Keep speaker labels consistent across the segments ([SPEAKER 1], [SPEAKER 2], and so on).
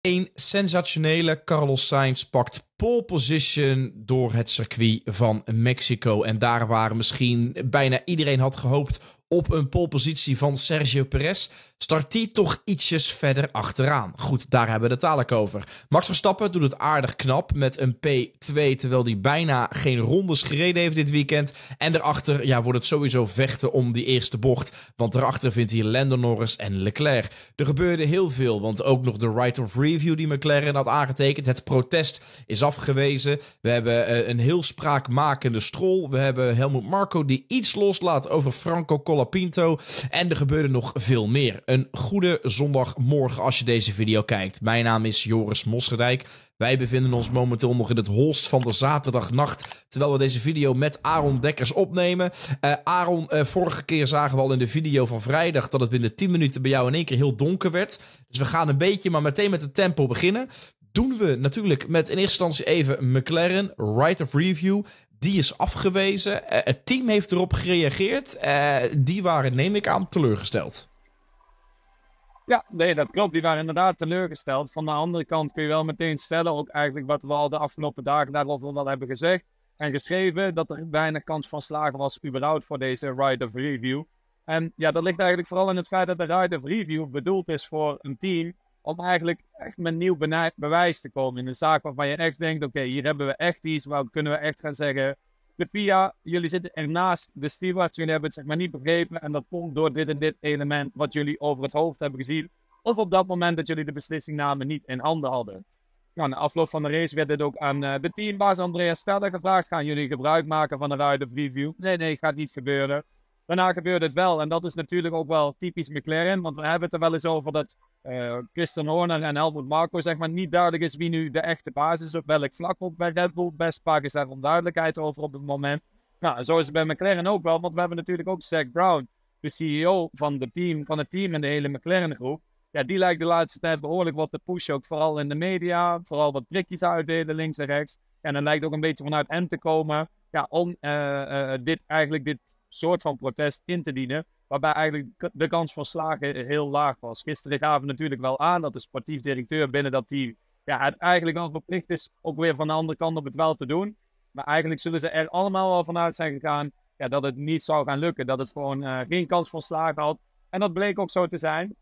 [SPEAKER 1] Een sensationele Carlos Sainz pakt pole position door het circuit van Mexico. En daar waar misschien bijna iedereen had gehoopt op een positie van Sergio Perez, start die toch ietsjes verder achteraan. Goed, daar hebben we het dadelijk over. Max Verstappen doet het aardig knap met een P2, terwijl hij bijna geen rondes gereden heeft dit weekend. En daarachter ja, wordt het sowieso vechten om die eerste bocht, want daarachter vindt hij Lando Norris en Leclerc. Er gebeurde heel veel, want ook nog de right of review die McLaren had aangetekend. Het protest is af afgewezen. We hebben eh, een heel spraakmakende strol. We hebben Helmut Marco die iets loslaat over Franco Colapinto. En er gebeurde nog veel meer. Een goede zondagmorgen als je deze video kijkt. Mijn naam is Joris Mosserdijk. Wij bevinden ons momenteel nog in het holst van de zaterdagnacht. Terwijl we deze video met Aaron Dekkers opnemen. Eh, Aaron, eh, vorige keer zagen we al in de video van vrijdag dat het binnen 10 minuten bij jou in één keer heel donker werd. Dus we gaan een beetje, maar meteen met het tempo beginnen doen we natuurlijk met in eerste instantie even McLaren, right of review. Die is afgewezen. Eh, het team heeft erop gereageerd. Eh, die waren, neem ik aan, teleurgesteld.
[SPEAKER 2] Ja, nee, dat klopt. Die waren inderdaad teleurgesteld. Van de andere kant kun je wel meteen stellen, ook eigenlijk wat we al de afgelopen dagen daarover wel hebben gezegd en geschreven, dat er weinig kans van slagen was überhaupt voor deze Ride of Review. En ja, dat ligt eigenlijk vooral in het feit dat de Ride of Review bedoeld is voor een team om eigenlijk echt met nieuw bewijs te komen in een zaak waarvan je echt denkt, oké, hier hebben we echt iets, waar kunnen we echt gaan zeggen, de PIA, jullie zitten ernaast, de stewards, jullie hebben het zeg maar niet begrepen en dat komt door dit en dit element wat jullie over het hoofd hebben gezien. Of op dat moment dat jullie de beslissing namen niet in handen hadden. Nou, de afloop van de race werd dit ook aan uh, de teambaas Andrea Stella gevraagd. Gaan jullie gebruik maken van de Review? Nee, nee, gaat niet gebeuren. Daarna gebeurt het wel. En dat is natuurlijk ook wel typisch McLaren. Want we hebben het er wel eens over dat uh, Christian Horner en Helmut Marko zeg maar, niet duidelijk is wie nu de echte basis is op welk vlak op bij Red Bull. Best vaak is daar onduidelijkheid over op het moment. Nou, zo is het bij McLaren ook wel. Want we hebben natuurlijk ook Zack Brown, de CEO van, de team, van het team en de hele McLaren groep. Ja, die lijkt de laatste tijd behoorlijk wat te pushen. Ook vooral in de media. Vooral wat prikjes uitdelen links en rechts. En dan lijkt ook een beetje vanuit hem te komen. Ja, om eh, eh, dit eigenlijk dit soort van protest in te dienen. Waarbij eigenlijk de kans van slagen heel laag was. Gisteren gaven natuurlijk wel aan dat de sportief directeur binnen dat team ja, het eigenlijk al verplicht is ook weer van de andere kant op het wel te doen. Maar eigenlijk zullen ze er allemaal wel vanuit zijn gegaan ja, dat het niet zou gaan lukken. Dat het gewoon eh, geen kans van slagen had. En dat bleek ook zo te zijn.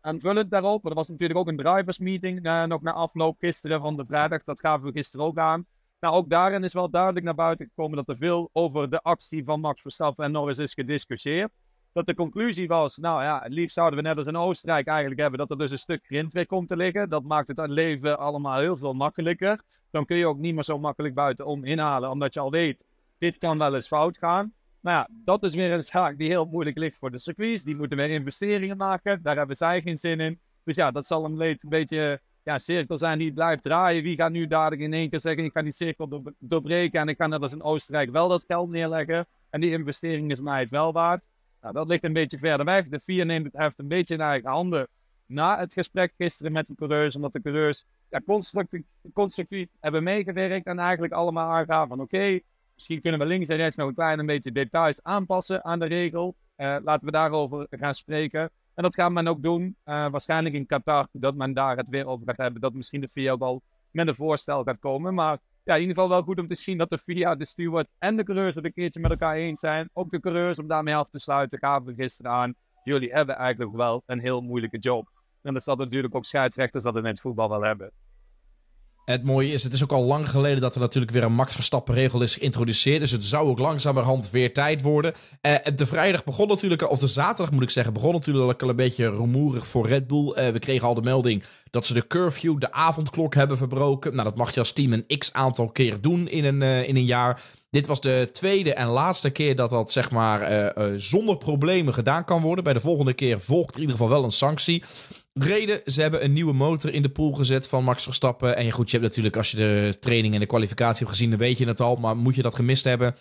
[SPEAKER 2] En vullend daarop, er was natuurlijk ook een drivers meeting eh, nog na afloop gisteren van de vrijdag. Dat gaven we gisteren ook aan. Nou, ook daarin is wel duidelijk naar buiten gekomen dat er veel over de actie van Max Verstappen en Norris is gediscussieerd. Dat de conclusie was, nou ja, liefst zouden we net als in Oostenrijk eigenlijk hebben dat er dus een stuk weer komt te liggen. Dat maakt het leven allemaal heel veel makkelijker. Dan kun je ook niet meer zo makkelijk om inhalen, omdat je al weet, dit kan wel eens fout gaan. Nou ja, dat is weer een zaak die heel moeilijk ligt voor de circuits. Die moeten weer investeringen maken. Daar hebben zij geen zin in. Dus ja, dat zal een beetje ja, cirkel zijn die blijft draaien. Wie gaat nu dadelijk in één keer zeggen: ik ga die cirkel doorbreken en ik ga net als in Oostenrijk wel dat geld neerleggen. En die investering is mij het wel waard. Nou, dat ligt een beetje verder weg. De vier neemt het echt een beetje in eigen handen na het gesprek gisteren met de coureurs. Omdat de coureurs ja, constructief, hebben meegewerkt en eigenlijk allemaal aangaan van oké, misschien kunnen we links en rechts nog een klein beetje details aanpassen aan de regel. Eh, laten we daarover gaan spreken. En dat gaat men ook doen, eh, waarschijnlijk in Qatar, dat men daar het weer over gaat hebben. Dat misschien de VIA wel met een voorstel gaat komen. Maar ja, in ieder geval wel goed om te zien dat de VIA, de steward en de coureurs het een keertje met elkaar eens zijn. Ook de coureurs, om daarmee af te sluiten, gaven we gisteren aan. Jullie hebben eigenlijk wel een heel moeilijke job. En dat staat natuurlijk ook scheidsrechters dat in het voetbal wel hebben.
[SPEAKER 1] Het mooie is, het is ook al lang geleden dat er natuurlijk weer een Max Verstappen regel is geïntroduceerd. Dus het zou ook langzamerhand weer tijd worden. Uh, de vrijdag begon natuurlijk, of de zaterdag moet ik zeggen, begon natuurlijk al een beetje rumoerig voor Red Bull. Eh, we kregen al de melding dat ze de curfew, de avondklok hebben verbroken. Nou, dat mag je als team een x aantal keer doen in een, eh, in een jaar. Dit was de tweede en laatste keer dat dat zeg maar zonder problemen gedaan kan worden. Bij de volgende keer volgt in ieder geval wel een sanctie. Reden, ze hebben een nieuwe motor in de pool gezet van Max Verstappen. En goed, je hebt natuurlijk, als je de training en de kwalificatie hebt gezien, dan weet je het al. Maar moet je dat gemist hebben?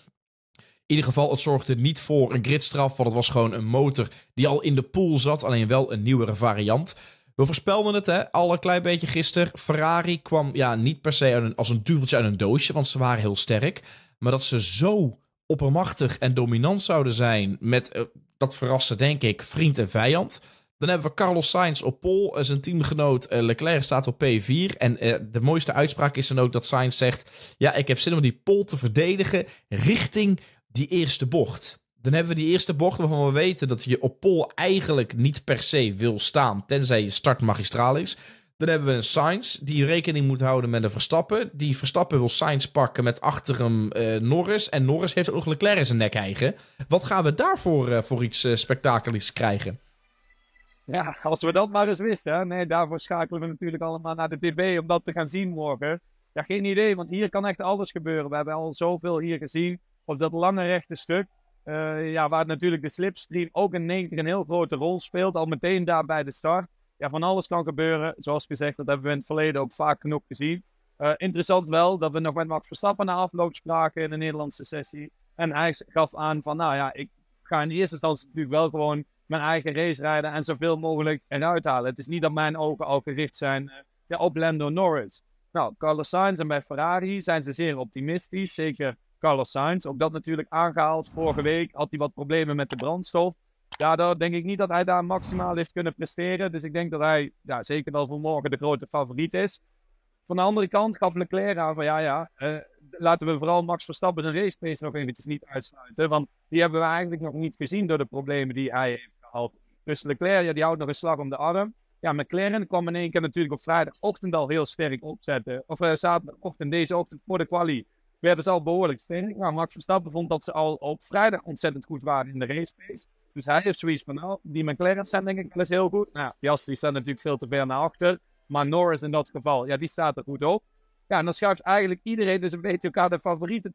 [SPEAKER 1] In ieder geval, het zorgde niet voor een gridstraf, want het was gewoon een motor die al in de pool zat, alleen wel een nieuwere variant. We voorspelden het, hè, al een klein beetje gisteren. Ferrari kwam ja, niet per se als een duveltje uit een doosje, want ze waren heel sterk. Maar dat ze zo oppermachtig en dominant zouden zijn met, eh, dat verraste denk ik, vriend en vijand... Dan hebben we Carlos Sainz op pol. Eh, zijn teamgenoot eh, Leclerc staat op P4. En eh, de mooiste uitspraak is dan ook dat Sainz zegt... Ja, ik heb zin om die pol te verdedigen richting die eerste bocht. Dan hebben we die eerste bocht waarvan we weten dat je op pol eigenlijk niet per se wil staan. Tenzij je start magistraal is. Dan hebben we een Sainz die rekening moet houden met een Verstappen. Die Verstappen wil Sainz pakken met achter hem Norris. En Norris heeft ook Leclerc in zijn nek eigen. Wat gaan we daarvoor voor iets uh, spectaculairs krijgen?
[SPEAKER 2] Ja, als we dat maar eens wisten. Hè? Nee, daarvoor schakelen we natuurlijk allemaal naar de BB om dat te gaan zien morgen. Ja, geen idee, want hier kan echt alles gebeuren. We hebben al zoveel hier gezien op dat lange rechte stuk. Eh, ja, waar natuurlijk de slipstream ook in 90 een heel grote rol speelt. Al meteen daar bij de start. Ja, van alles kan gebeuren. Zoals gezegd, dat hebben we in het verleden ook vaak genoeg gezien. Eh, interessant wel dat we nog met Max Verstappen na afloop spraken in de Nederlandse sessie. En hij gaf aan van, nou ja, ik ga in eerste instantie natuurlijk wel gewoon mijn eigen race rijden en zoveel mogelijk eruit halen. Het is niet dat mijn ogen al gericht zijn eh, ja, op Lando Norris. Nou, Carlos Sainz en bij Ferrari zijn ze zeer optimistisch. Zeker Carlos Sainz. Ook dat natuurlijk aangehaald. Vorige week had hij wat problemen met de brandstof. Ja, daar denk ik niet dat hij daar maximaal heeft kunnen presteren. Dus ik denk dat hij ja, zeker wel voor morgen de grote favoriet is. Van de andere kant gaf Leclerc aan van ja, ja, eh, laten we vooral Max Verstappen zijn racepace nog eventjes niet uitsluiten. Want die hebben we eigenlijk nog niet gezien door de problemen die hij heeft. Dus Leclerc, ja, die houdt nog een slag om de arm. Ja, McLaren kwam in één keer natuurlijk op vrijdagochtend al heel sterk opzetten. Eh, of uh, zaterdagochtend, deze ochtend voor de quali, werden ze al behoorlijk sterk. Maar nou, Max Verstappen vond dat ze al op vrijdag ontzettend goed waren in de race pace. Dus hij heeft zoiets van, nou, die McLaren zijn denk ik wel heel goed. Nou, Jas, die staan natuurlijk veel te ver naar achter. Maar Norris in dat geval, ja, die staat er goed op. Ja, en dan schuift eigenlijk iedereen dus een beetje elkaar de favoriete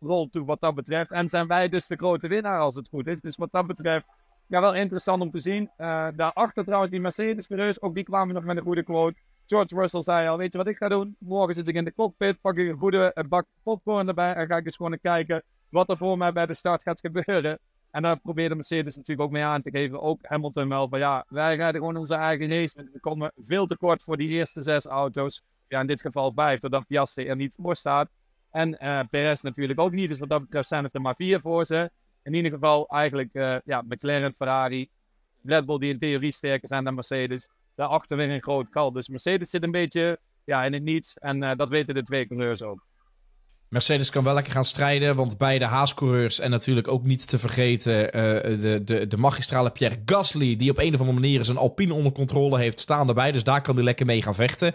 [SPEAKER 2] rol toe wat dat betreft. En zijn wij dus de grote winnaar als het goed is. Dus wat dat betreft ja, wel interessant om te zien. Uh, daarachter trouwens die Mercedes-coureurs, ook die kwamen nog met een goede quote. George Russell zei al, weet je wat ik ga doen? Morgen zit ik in de cockpit, pak ik een goede bak popcorn erbij en ga ik eens gewoon kijken wat er voor mij bij de start gaat gebeuren. En daar probeerde Mercedes natuurlijk ook mee aan te geven, ook Hamilton wel, van ja, wij rijden gewoon onze eigen race en we komen veel te kort voor die eerste zes auto's. Ja, in dit geval vijf, doordat Piastri er niet voor staat. En uh, Perez natuurlijk ook niet, dus wat dat betreft zijn er maar vier voor ze in ieder geval eigenlijk uh, ja, McLaren, Ferrari, Red Bull die in theorie sterker zijn dan Mercedes. Daarachter weer een groot kal. Dus Mercedes zit een beetje ja, in het niets. En eh, dat weten de twee coureurs ook.
[SPEAKER 1] Mercedes kan wel lekker gaan strijden, want beide haas en natuurlijk ook niet te vergeten eh, de, de, de magistrale Pierre Gasly, die op een of andere manier zijn Alpine onder controle heeft staan erbij, dus daar kan hij lekker mee gaan vechten.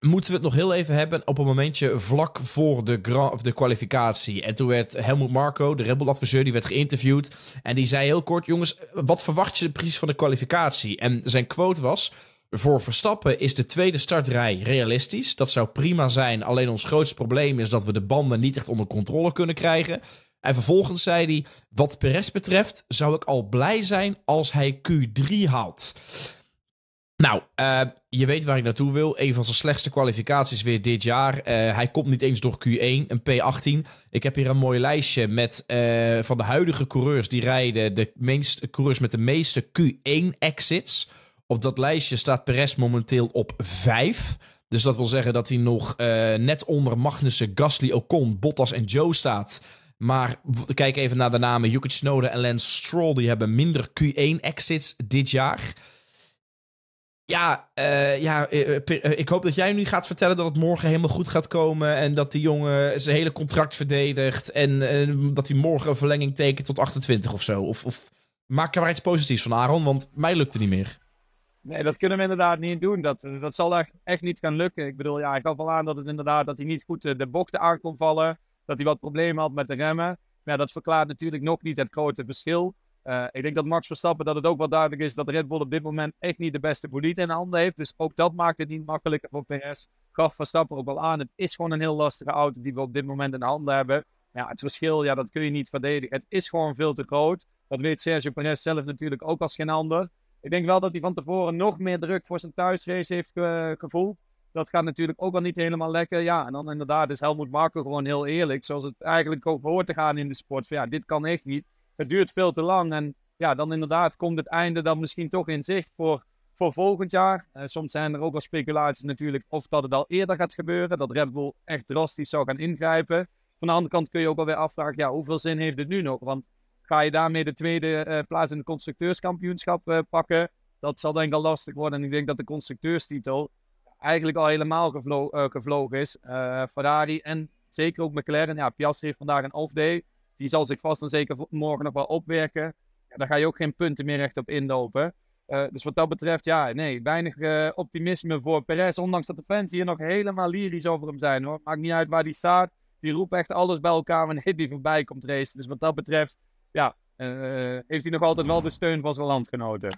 [SPEAKER 1] Moeten we het nog heel even hebben op een momentje vlak voor de, of de kwalificatie. En toen werd Helmut Marco, de Red Bull adviseur, die werd geïnterviewd en die zei heel kort, jongens, wat verwacht je precies van de kwalificatie? En zijn quote was... Voor Verstappen is de tweede startrij realistisch. Dat zou prima zijn. Alleen ons grootste probleem is dat we de banden niet echt onder controle kunnen krijgen. En vervolgens zei hij: Wat Perez betreft, zou ik al blij zijn als hij Q3 haalt. Nou, eh, je weet waar ik naartoe wil. Een van zijn slechtste kwalificaties weer dit jaar. Eh, hij komt niet eens door Q1, een P18. Ik heb hier een mooi lijstje met eh, van de huidige coureurs die rijden. De meeste coureurs met de meeste Q1 exits. Op dat lijstje staat Perez momenteel op 5. Dus dat wil zeggen dat hij nog eh, net onder Magnussen, Gasly, Ocon, Bottas en Joe staat. Maar kijk even naar de namen. Jukic Snowden en Lance Stroll die hebben minder Q1-exits dit jaar. Ja, eh, ja eh, ik hoop dat jij nu gaat vertellen dat het morgen helemaal goed gaat komen. En dat die jongen zijn hele contract verdedigt. En dat hij morgen een verlenging tekent tot 28 of zo. Of, of maak er maar iets positiefs van, Aaron, want mij lukt het niet meer.
[SPEAKER 2] Nee, dat kunnen we inderdaad niet doen. Dat, dat zal echt, niet gaan lukken. Ik bedoel, ja, ik gaf al aan dat het inderdaad dat hij niet goed eh, de bochten aan kon vallen. Dat hij wat problemen had met de remmen. Maar dat verklaart natuurlijk nog niet het grote verschil. Eh, ik denk dat Max Verstappen dat het ook wel duidelijk is dat Red Bull op dit moment echt niet de beste politie in handen heeft. Dus ook dat maakt het niet makkelijker voor PS. Gaf Verstappen ook wel aan. Het is gewoon een heel lastige auto die we op dit moment in handen hebben. Ja, het verschil, ja, dat kun je niet verdedigen. Het is gewoon veel te groot. Dat weet Sergio Perez zelf natuurlijk ook als geen ander. Ik denk wel dat hij van tevoren nog meer druk voor zijn thuisrace heeft gevoeld. Dat gaat natuurlijk ook al niet helemaal lekker. Ja, en dan inderdaad is Helmoet Marco gewoon heel eerlijk. Zoals het eigenlijk ook hoort te gaan in de sport. Van, ja, dit kan echt niet. Het duurt veel te lang. En ja, dan inderdaad komt het einde dan misschien toch in zicht voor, voor volgend jaar. Eh, soms zijn er ook al speculaties natuurlijk of dat het al eerder gaat gebeuren. Dat Red Bull echt drastisch zou gaan ingrijpen. Van de andere kant kun je ook alweer afvragen, ja, hoeveel zin heeft het nu nog? Want Ga je daarmee de tweede eh, plaats in het constructeurskampioenschap eh, pakken? Dat zal denk ik al lastig worden. En ik denk dat de constructeurstitel eigenlijk al helemaal eh, gevlogen is. Ferrari en zeker ook McLaren. Ja, Piastri heeft vandaag een off-day. Die zal zich vast en zeker morgen nog wel opwerken. daar ga je ook geen punten meer recht op inlopen. dus wat dat betreft, ja, nee, weinig optimisme voor Perez. Ondanks dat de fans hier nog helemaal lyrisch over hem zijn hoor. Maakt niet uit waar die staat. Die roept echt alles bij elkaar wanneer die voorbij komt racen. Dus wat dat betreft, ja, eh, eh, heeft hij nog altijd wel de steun van zijn landgenoten.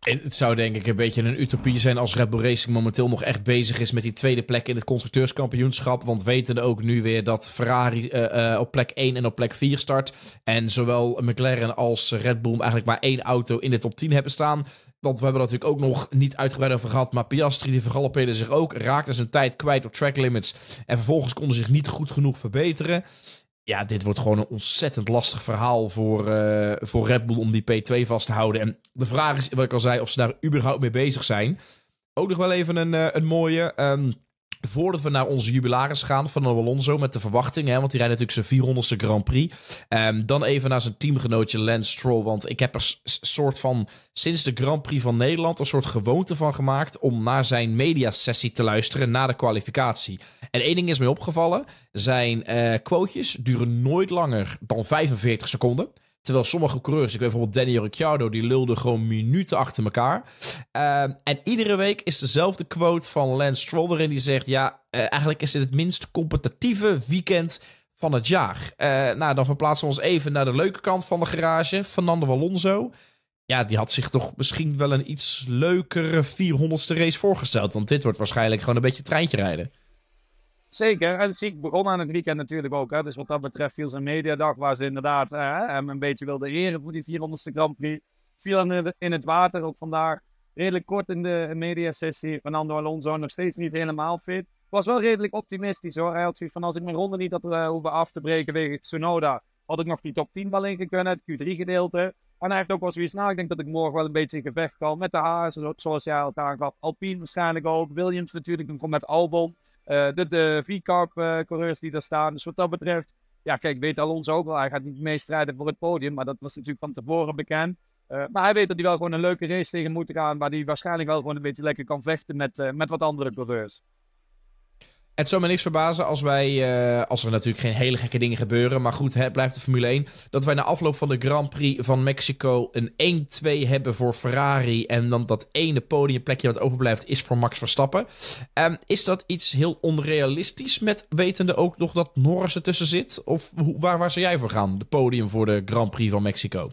[SPEAKER 1] Het zou denk ik een beetje een utopie zijn als Red Bull Racing momenteel nog echt bezig is met die tweede plek in het constructeurskampioenschap. Want weten ook nu weer dat Ferrari eh, op plek 1 en op plek 4 start. En zowel McLaren als Red Bull eigenlijk maar één auto in de top 10 hebben staan. Want we hebben er natuurlijk ook nog niet uitgebreid over gehad. Maar Piastri die vergalopeerde zich ook. Raakte zijn tijd kwijt op track limits. En vervolgens konden zich niet goed genoeg verbeteren ja, dit wordt gewoon een ontzettend lastig verhaal voor, eh, voor Red Bull om die P2 vast te houden. En de vraag is, wat ik al zei, of ze daar überhaupt mee bezig zijn. Ook nog wel even een, eh, een mooie. Ehm, Voordat we naar onze jubilaris gaan, van Alonso met de verwachting, hè, want die rijdt natuurlijk zijn 400ste Grand Prix. Ehm, dan even naar zijn teamgenootje Lance Stroll, want ik heb er soort van sinds de Grand Prix van Nederland een soort gewoonte van gemaakt om naar zijn mediasessie te luisteren na de kwalificatie. En één ding is mij opgevallen, zijn uh, quotejes duren nooit langer dan 45 seconden. Terwijl sommige coureurs, ik weet bijvoorbeeld Daniel Ricciardo, die lulde gewoon minuten achter elkaar. Ehm, en iedere week is dezelfde quote van Lance Stroll erin die zegt: Ja, eh, eigenlijk is dit het minst competitieve weekend van het jaar. Eh, nou, dan verplaatsen we ons even naar de leuke kant van de garage. Fernando Alonso. Ja, die had zich toch misschien wel een iets leukere 400ste race voorgesteld. Want dit wordt waarschijnlijk gewoon een beetje treintje rijden.
[SPEAKER 2] Zeker, en ik begon aan het weekend natuurlijk ook. Hè. Dus wat dat betreft viel zijn mediadag, waar ze inderdaad eh, hem een beetje wilde eren voor die 400ste Grand Prix. Viel in, in het water ook vandaag. Redelijk kort in de mediasessie. Fernando Alonso nog steeds niet helemaal fit. Was wel redelijk optimistisch hoor. Hij had zoiets van als ik mijn ronde niet had eh, hoeven af te breken wegens Tsunoda, had ik nog die top 10 wel kunnen, het Q3 gedeelte. En hij heeft ook wel zoiets, nou, ik denk dat ik morgen wel een beetje in gevecht kan met de Haas, zoals jij al aangaf. Alpine waarschijnlijk ook, Williams natuurlijk, dan komt met Albon. Eh, de de V-Carp-coureurs eh, die daar staan. Dus wat dat betreft, ja, kijk, weet Alonso ook wel, hij gaat niet meestrijden voor het podium, maar dat was natuurlijk van tevoren bekend. Eh, maar hij weet dat hij wel gewoon een leuke race tegen moet gaan, waar hij waarschijnlijk wel gewoon een beetje lekker kan vechten met, met wat andere coureurs.
[SPEAKER 1] Het zou me niks verbazen als wij, eh, als er natuurlijk geen hele gekke dingen gebeuren, maar goed, het blijft de Formule 1, dat wij na afloop van de Grand Prix van Mexico een 1-2 hebben voor Ferrari en dan dat ene podiumplekje wat overblijft is voor Max Verstappen. Ehm, is dat iets heel onrealistisch met wetende ook nog dat Norris ertussen zit? Of waar, waar zou jij voor gaan, de podium voor de Grand Prix van Mexico?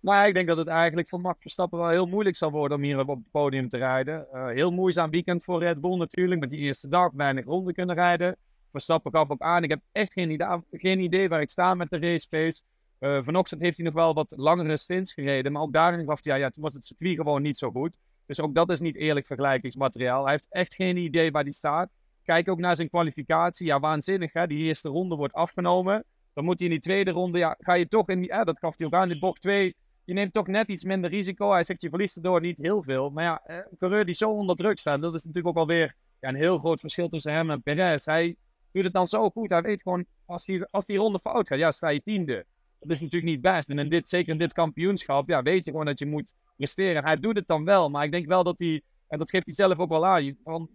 [SPEAKER 2] Maar ik denk dat het eigenlijk voor Max Verstappen wel heel moeilijk zal worden om hier op het podium te rijden. Eh, heel moeizaam weekend voor Red Bull natuurlijk, met die eerste dag weinig ronden kunnen rijden. Verstappen gaf op aan, ik heb echt geen idee, geen idee waar ik sta met de race pace. Uh, vanochtend heeft hij nog wel wat langere stints gereden, maar ook daarin gaf hij, ja, ja, toen was het circuit gewoon niet zo goed. Dus ook dat is niet eerlijk vergelijkingsmateriaal. Hij heeft echt geen idee waar hij staat. Kijk ook naar zijn kwalificatie. Ja, waanzinnig hè. Die eerste ronde wordt afgenomen. Dan moet hij in die tweede ronde, ja, ga je toch in die... dat gaf hij ook aan in bocht 2 je neemt toch net iets minder risico. Hij zegt, je verliest erdoor niet heel veel. Maar ja, een eh, coureur die zo onder druk staat, dat is natuurlijk ook alweer ja, een heel groot verschil tussen hem en Perez. Hij doet het dan zo goed. Hij weet gewoon, als die, als die ronde fout gaat, ja, sta je tiende. Dat is natuurlijk niet best. En in dit, zeker in dit kampioenschap, ja, weet je gewoon dat je moet presteren. Hij doet het dan wel, maar ik denk wel dat hij, en dat geeft hij zelf ook wel aan,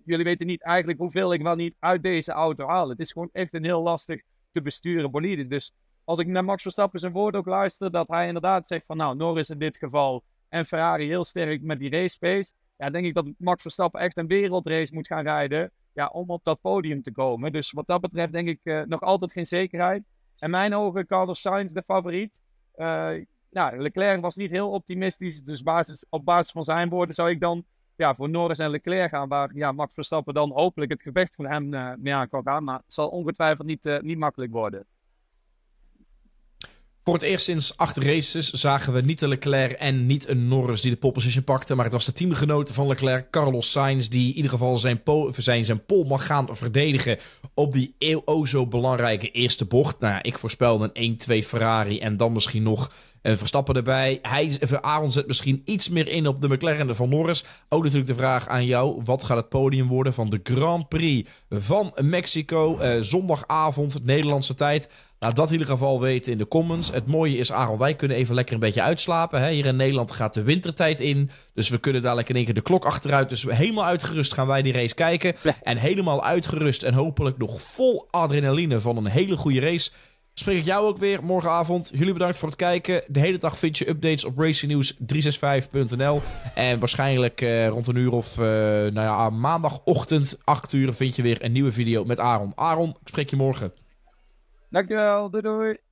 [SPEAKER 2] jullie weten niet eigenlijk hoeveel ik wel niet uit deze auto haal. Het is gewoon echt een heel lastig te besturen bolide. Dus als ik naar Max Verstappen zijn woord ook luister, dat hij inderdaad zegt van nou, Norris in dit geval en Ferrari heel sterk met die race pace. Ja, denk ik dat Max Verstappen echt een wereldrace moet gaan rijden. Ja, om op dat podium te komen. Dus wat dat betreft denk ik eh, nog altijd geen zekerheid. In mijn ogen Carlos Sainz de favoriet. Uh, nou, Leclerc was niet heel optimistisch. Dus basis, op basis van zijn woorden zou ik dan ja, voor Norris en Leclerc gaan. Waar ja, Max Verstappen dan hopelijk het gevecht van hem uh, mee aan kan gaan. Maar het zal ongetwijfeld niet, niet makkelijk worden.
[SPEAKER 1] Voor het eerst sinds acht races zagen we niet de Leclerc en niet een Norris die de pole position pakte. Maar het was de teamgenote van Leclerc, Carlos Sainz, die in ieder geval zijn, po zijn, mag gaan verdedigen op die eeuw zo belangrijke eerste bocht. Nou, ik voorspelde een 1-2 Ferrari en dan misschien nog en eh, Verstappen erbij. Hij, eh, Aaron zet misschien iets meer in op de McLaren van Norris. Ook natuurlijk de vraag aan jou. Wat gaat het podium worden van de Grand Prix van Mexico? Eh, zondagavond, Nederlandse tijd. Laat nou, dat in ieder geval weten in de comments. Het mooie is, Aaron, wij kunnen even lekker een beetje uitslapen. Hè? Hier in Nederland gaat de wintertijd in. Dus we kunnen dadelijk in één keer de klok achteruit. Dus helemaal uitgerust gaan wij die race kijken. En helemaal uitgerust en hopelijk nog vol adrenaline van een hele goede race spreek ik jou ook weer morgenavond. Jullie bedankt voor het kijken. De hele dag vind je updates op racingnews365.nl. En waarschijnlijk eh, rond een uur of eh, nou ja, ah, maandagochtend,
[SPEAKER 2] 8 uur, vind je weer een nieuwe video met Aaron. Aaron, ik spreek je morgen. Dankjewel, doei doei.